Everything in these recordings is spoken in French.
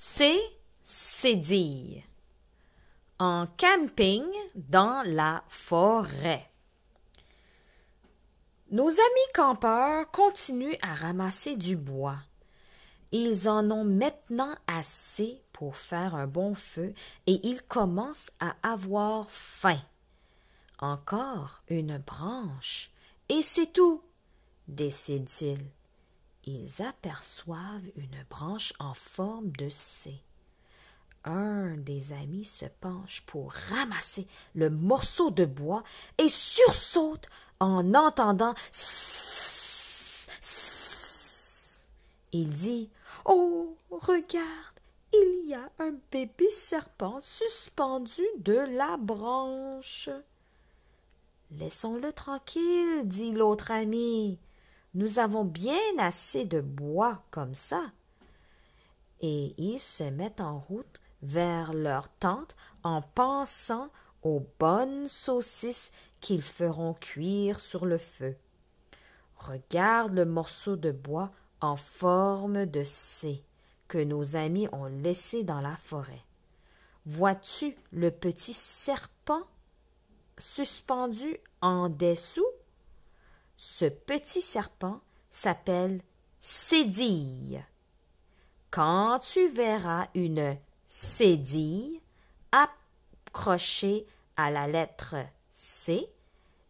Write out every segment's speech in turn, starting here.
C'est Cédille, En camping dans la forêt. Nos amis campeurs continuent à ramasser du bois. Ils en ont maintenant assez pour faire un bon feu et ils commencent à avoir faim. Encore une branche, et c'est tout, décide-t-il ils aperçoivent une branche en forme de C. Un des amis se penche pour ramasser le morceau de bois et sursaute en entendant Il dit Oh, regarde, il y a un bébé serpent suspendu de la branche. Laissons-le tranquille, dit l'autre ami. Nous avons bien assez de bois comme ça. Et ils se mettent en route vers leur tente en pensant aux bonnes saucisses qu'ils feront cuire sur le feu. Regarde le morceau de bois en forme de C que nos amis ont laissé dans la forêt. Vois-tu le petit serpent suspendu en dessous ce petit serpent s'appelle cédille. Quand tu verras une cédille accrochée à la lettre C,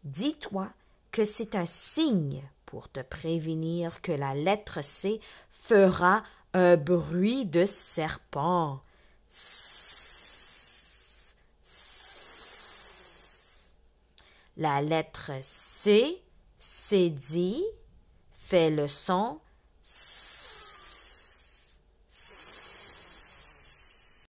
dis-toi que c'est un signe pour te prévenir que la lettre C fera un bruit de serpent. La lettre C c'est dit, fait le son